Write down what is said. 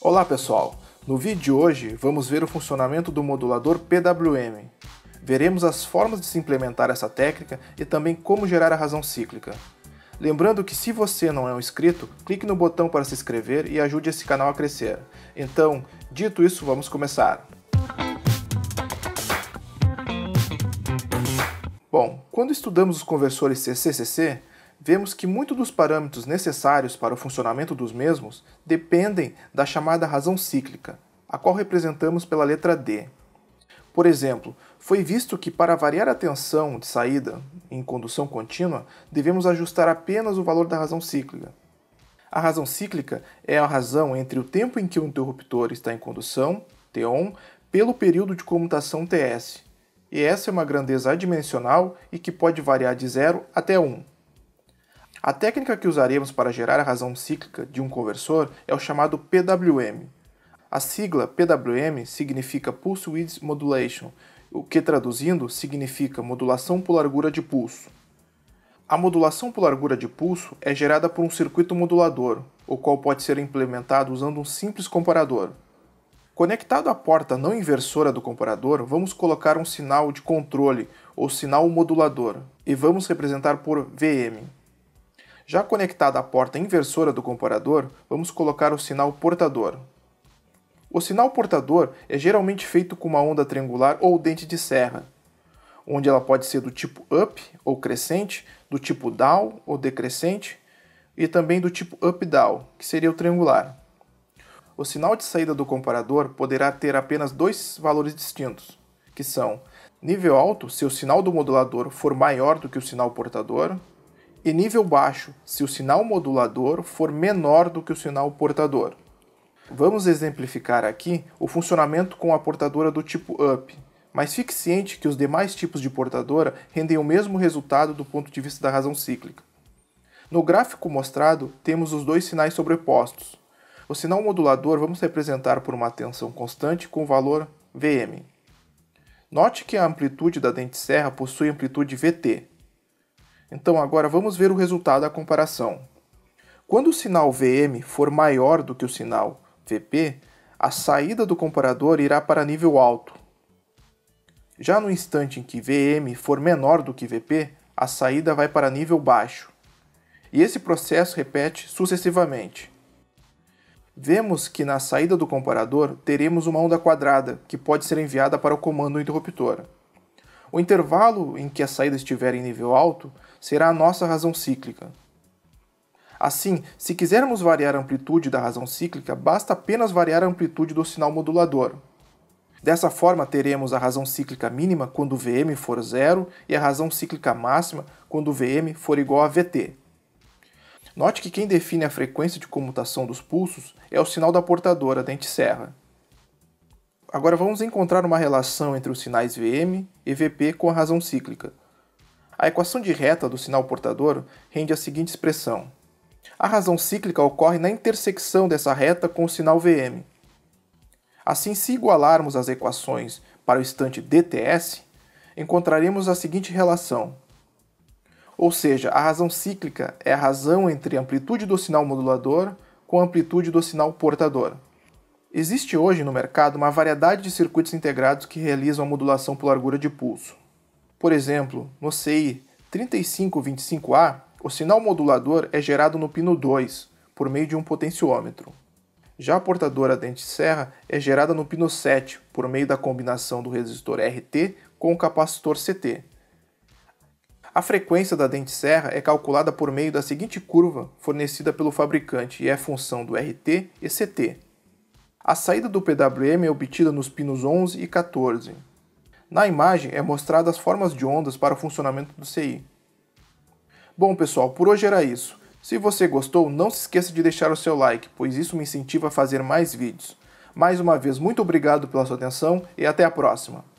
Olá pessoal, no vídeo de hoje vamos ver o funcionamento do modulador PWM. Veremos as formas de se implementar essa técnica e também como gerar a razão cíclica. Lembrando que se você não é um inscrito, clique no botão para se inscrever e ajude esse canal a crescer. Então, dito isso, vamos começar. Bom, quando estudamos os conversores CCCC, vemos que muitos dos parâmetros necessários para o funcionamento dos mesmos dependem da chamada razão cíclica, a qual representamos pela letra D. Por exemplo, foi visto que para variar a tensão de saída em condução contínua, devemos ajustar apenas o valor da razão cíclica. A razão cíclica é a razão entre o tempo em que o interruptor está em condução, T1, pelo período de comutação Ts. E essa é uma grandeza adimensional e que pode variar de 0 até 1. A técnica que usaremos para gerar a razão cíclica de um conversor é o chamado PWM. A sigla PWM significa Pulse Width Modulation, o que traduzindo significa modulação por largura de pulso. A modulação por largura de pulso é gerada por um circuito modulador, o qual pode ser implementado usando um simples comparador. Conectado à porta não inversora do comparador, vamos colocar um sinal de controle ou sinal modulador e vamos representar por VM. Já conectada à porta inversora do comparador, vamos colocar o sinal portador. O sinal portador é geralmente feito com uma onda triangular ou dente de serra, onde ela pode ser do tipo up ou crescente, do tipo down ou decrescente e também do tipo up-down, que seria o triangular. O sinal de saída do comparador poderá ter apenas dois valores distintos, que são nível alto se o sinal do modulador for maior do que o sinal portador e nível baixo se o sinal modulador for menor do que o sinal portador. Vamos exemplificar aqui o funcionamento com a portadora do tipo UP, mas fique ciente que os demais tipos de portadora rendem o mesmo resultado do ponto de vista da razão cíclica. No gráfico mostrado, temos os dois sinais sobrepostos. O sinal modulador vamos representar por uma tensão constante com o valor Vm. Note que a amplitude da dente serra possui amplitude Vt, então agora vamos ver o resultado da comparação. Quando o sinal VM for maior do que o sinal VP, a saída do comparador irá para nível alto. Já no instante em que VM for menor do que VP, a saída vai para nível baixo. E esse processo repete sucessivamente. Vemos que na saída do comparador teremos uma onda quadrada que pode ser enviada para o comando interruptor. O intervalo em que a saída estiver em nível alto será a nossa razão cíclica. Assim, se quisermos variar a amplitude da razão cíclica, basta apenas variar a amplitude do sinal modulador. Dessa forma, teremos a razão cíclica mínima quando Vm for zero e a razão cíclica máxima quando Vm for igual a Vt. Note que quem define a frequência de comutação dos pulsos é o sinal da portadora, dente serra. Agora vamos encontrar uma relação entre os sinais VM e VP com a razão cíclica. A equação de reta do sinal portador rende a seguinte expressão. A razão cíclica ocorre na intersecção dessa reta com o sinal VM. Assim, se igualarmos as equações para o instante DTS, encontraremos a seguinte relação. Ou seja, a razão cíclica é a razão entre a amplitude do sinal modulador com a amplitude do sinal portador. Existe hoje no mercado uma variedade de circuitos integrados que realizam a modulação por largura de pulso. Por exemplo, no CI 3525A, o sinal modulador é gerado no pino 2, por meio de um potenciômetro. Já a portadora dente-serra é gerada no pino 7, por meio da combinação do resistor RT com o capacitor CT. A frequência da dente-serra é calculada por meio da seguinte curva fornecida pelo fabricante e é função do RT e CT. A saída do PWM é obtida nos pinos 11 e 14. Na imagem é mostrada as formas de ondas para o funcionamento do CI. Bom pessoal, por hoje era isso. Se você gostou, não se esqueça de deixar o seu like, pois isso me incentiva a fazer mais vídeos. Mais uma vez, muito obrigado pela sua atenção e até a próxima!